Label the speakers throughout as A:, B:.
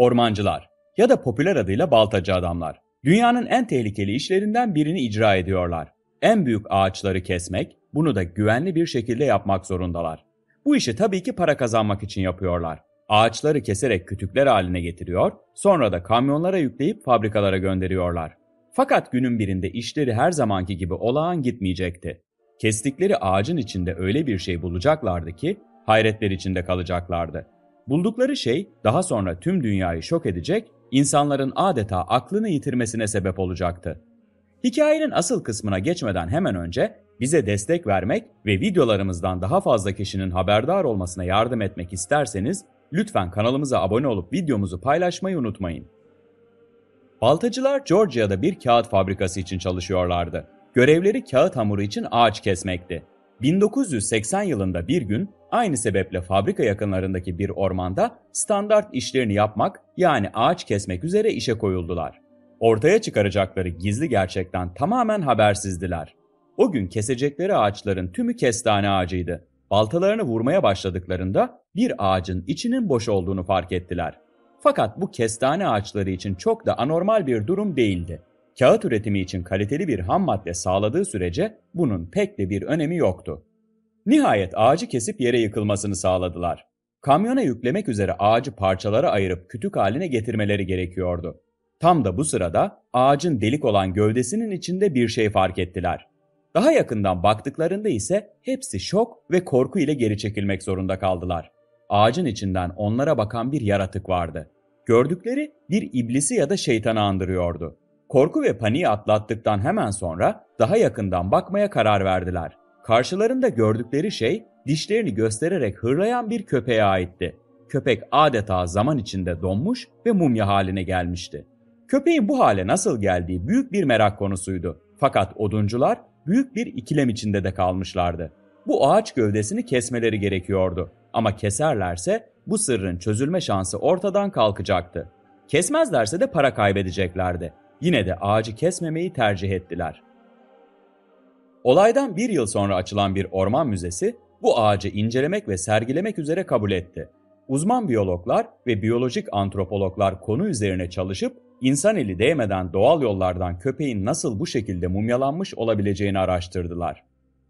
A: Ormancılar ya da popüler adıyla baltacı adamlar. Dünyanın en tehlikeli işlerinden birini icra ediyorlar. En büyük ağaçları kesmek, bunu da güvenli bir şekilde yapmak zorundalar. Bu işi tabii ki para kazanmak için yapıyorlar. Ağaçları keserek kütükler haline getiriyor, sonra da kamyonlara yükleyip fabrikalara gönderiyorlar. Fakat günün birinde işleri her zamanki gibi olağan gitmeyecekti. Kestikleri ağacın içinde öyle bir şey bulacaklardı ki hayretler içinde kalacaklardı. Buldukları şey daha sonra tüm dünyayı şok edecek, insanların adeta aklını yitirmesine sebep olacaktı. Hikayenin asıl kısmına geçmeden hemen önce bize destek vermek ve videolarımızdan daha fazla kişinin haberdar olmasına yardım etmek isterseniz lütfen kanalımıza abone olup videomuzu paylaşmayı unutmayın. Baltacılar Georgia'da bir kağıt fabrikası için çalışıyorlardı. Görevleri kağıt hamuru için ağaç kesmekti. 1980 yılında bir gün aynı sebeple fabrika yakınlarındaki bir ormanda standart işlerini yapmak yani ağaç kesmek üzere işe koyuldular. Ortaya çıkaracakları gizli gerçekten tamamen habersizdiler. O gün kesecekleri ağaçların tümü kestane ağacıydı. Baltalarını vurmaya başladıklarında bir ağacın içinin boş olduğunu fark ettiler. Fakat bu kestane ağaçları için çok da anormal bir durum değildi kağıt üretimi için kaliteli bir ham madde sağladığı sürece bunun pek de bir önemi yoktu. Nihayet ağacı kesip yere yıkılmasını sağladılar. Kamyona yüklemek üzere ağacı parçalara ayırıp kütük haline getirmeleri gerekiyordu. Tam da bu sırada ağacın delik olan gövdesinin içinde bir şey fark ettiler. Daha yakından baktıklarında ise hepsi şok ve korku ile geri çekilmek zorunda kaldılar. Ağacın içinden onlara bakan bir yaratık vardı. Gördükleri bir iblisi ya da şeytanı andırıyordu. Korku ve paniği atlattıktan hemen sonra daha yakından bakmaya karar verdiler. Karşılarında gördükleri şey dişlerini göstererek hırlayan bir köpeğe aitti. Köpek adeta zaman içinde donmuş ve mumya haline gelmişti. Köpeğin bu hale nasıl geldiği büyük bir merak konusuydu. Fakat oduncular büyük bir ikilem içinde de kalmışlardı. Bu ağaç gövdesini kesmeleri gerekiyordu. Ama keserlerse bu sırrın çözülme şansı ortadan kalkacaktı. Kesmezlerse de para kaybedeceklerdi yine de ağacı kesmemeyi tercih ettiler. Olaydan bir yıl sonra açılan bir orman müzesi bu ağacı incelemek ve sergilemek üzere kabul etti. Uzman biyologlar ve biyolojik antropologlar konu üzerine çalışıp insan eli değmeden doğal yollardan köpeğin nasıl bu şekilde mumyalanmış olabileceğini araştırdılar.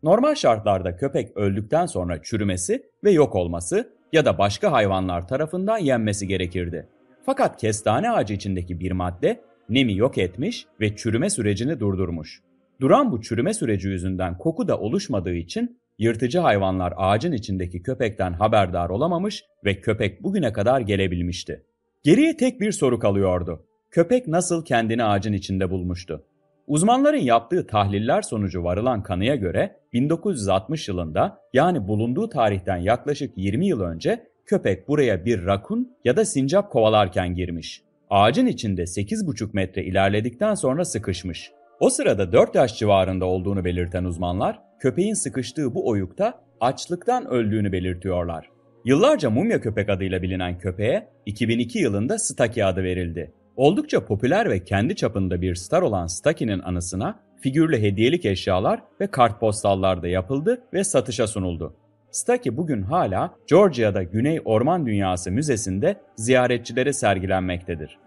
A: Normal şartlarda köpek öldükten sonra çürümesi ve yok olması ya da başka hayvanlar tarafından yenmesi gerekirdi. Fakat kestane ağacı içindeki bir madde nemi yok etmiş ve çürüme sürecini durdurmuş. Duran bu çürüme süreci yüzünden koku da oluşmadığı için yırtıcı hayvanlar ağacın içindeki köpekten haberdar olamamış ve köpek bugüne kadar gelebilmişti. Geriye tek bir soru kalıyordu. Köpek nasıl kendini ağacın içinde bulmuştu? Uzmanların yaptığı tahliller sonucu varılan kanıya göre 1960 yılında yani bulunduğu tarihten yaklaşık 20 yıl önce köpek buraya bir rakun ya da sincap kovalarken girmiş. Ağacın içinde 8,5 metre ilerledikten sonra sıkışmış. O sırada 4 yaş civarında olduğunu belirten uzmanlar, köpeğin sıkıştığı bu oyukta açlıktan öldüğünü belirtiyorlar. Yıllarca mumya köpek adıyla bilinen köpeğe 2002 yılında Staki adı verildi. Oldukça popüler ve kendi çapında bir star olan Staki'nin anısına figürlü hediyelik eşyalar ve kartpostallar da yapıldı ve satışa sunuldu. Staki bugün hala Georgia'da Güney Orman Dünyası Müzesi'nde ziyaretçilere sergilenmektedir.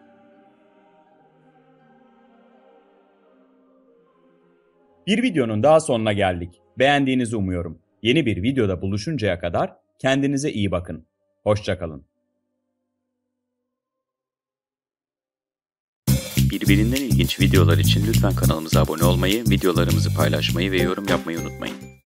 A: Bir videonun daha sonuna geldik. Beğendiğinizi umuyorum. Yeni bir videoda buluşuncaya kadar kendinize iyi bakın. Hoşçakalın. Birbirinden ilginç videolar için lütfen kanalımıza abone olmayı, videolarımızı paylaşmayı ve yorum yapmayı unutmayın.